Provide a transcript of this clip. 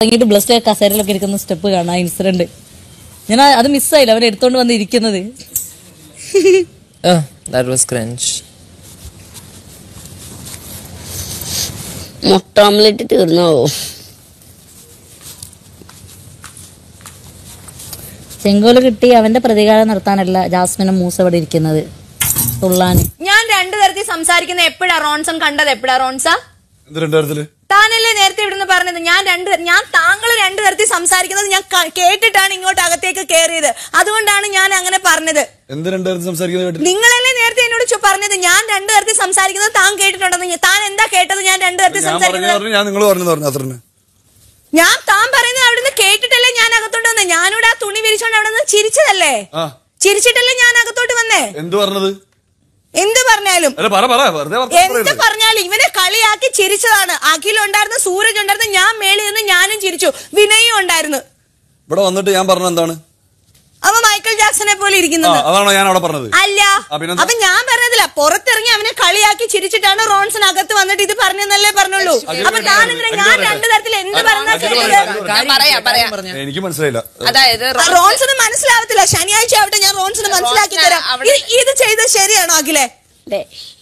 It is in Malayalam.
തുടങ്ങിയിട്ട് ബ്ലസ്ഡ് കസേരയിലൊക്കെ ഇരിക്കുന്ന സ്റ്റെപ്പ് കാണാം ഇൻസിഡന്റ് ഞാൻ അത് മിസ്സായില്ല അവർ എടുത്തോണ്ട് വന്ന് ഇരിക്കുന്നത് ഓംലെറ്റ് തീർന്നോ ചെങ്കോല് കിട്ടി അവന്റെ പ്രതികാരം നിർത്താനല്ല ജാസ്മിനും മൂസ അവിടെ ഇരിക്കുന്നത് തുള്ളാൻ ഞാൻ രണ്ടു തരത്തിൽ സംസാരിക്കുന്ന എപ്പോഴാ റോൺസൺ കണ്ടത് എപ്പോഴാ റോൺസ രണ്ടു തരത്തില് താനല്ലേ നേരത്തെ ഇവിടുന്ന് പറഞ്ഞത് ഞാൻ രണ്ട് ഞാൻ താങ്കൾ രണ്ടു തരത്തിൽ സംസാരിക്കുന്നത് ഞാൻ കേട്ടിട്ടാണ് ഇങ്ങോട്ട് അകത്തേക്ക് കയറിയത് അതുകൊണ്ടാണ് ഞാൻ അങ്ങനെ പറഞ്ഞത് എന്ത് നിങ്ങളല്ലേ നേരത്തെ എന്നോട് പറഞ്ഞത് ഞാൻ രണ്ടു തരത്തിൽ സംസാരിക്കുന്നത് താൻ കേട്ടിട്ടുണ്ടെന്ന് താൻ എന്താ കേട്ടത് ഞാൻ രണ്ടു തരത്തിൽ സംസാരിക്കുന്നത് ഞാൻ പറഞ്ഞു പറഞ്ഞു ഞാൻ താൻ പറയുന്നത് അവിടുന്ന് കേട്ടിട്ടല്ലേ ഞാൻ അകത്തോട്ട് വന്നേ ഞാനിവിടെ ആ തുണി വിരിച്ചോണ്ട് അവിടെ നിന്ന് ചിരിച്ചതല്ലേ ചിരിച്ചിട്ടല്ലേ ഞാൻ അകത്തോട്ട് വന്നേ എന്ത് പറഞ്ഞത് പറഞ്ഞാലും എന്ത് പറഞ്ഞാലും ഇവനെ കളിയാക്കി ചിരിച്ചതാണ് അഖിൽ ഉണ്ടായിരുന്നു സൂരജ് ഉണ്ടായിരുന്നു ഞാൻ മേളിൽ നിന്ന് ഞാനും ചിരിച്ചു വിനയും ഉണ്ടായിരുന്നു ഇവിടെ വന്നിട്ട് ഞാൻ പറഞ്ഞ എന്താണ് അവ മൈക്കിൾ ജാക്സനെ പോലെ ഇരിക്കുന്നത് അതാണോ ഞാൻ അവിടെ പറഞ്ഞത് അല്ല അപ്പൊ ഞാൻ പറഞ്ഞതില്ല പുറത്തിറങ്ങി അവനെ കളിയാക്കി ചിരിച്ചിട്ടാണ് റോൺസൺ അകത്ത് വന്നിട്ട് ഇത് പറഞ്ഞെന്നല്ലേ പറഞ്ഞുള്ളൂ അപ്പൊ ഞാൻ ഞാൻ രണ്ടു തരത്തിൽ എന്ത് പറഞ്ഞാൽ എനിക്ക് മനസ്സിലായില്ല അതായത് റോൺസിന് മനസ്സിലാവത്തില്ല ശനിയാഴ്ച ആവട്ടെ ഞാൻ റോൺസിന് മനസ്സിലാക്കി തരാം ഇത് ചെയ്ത് ശരിയാണോ അഖിലേ Beijo.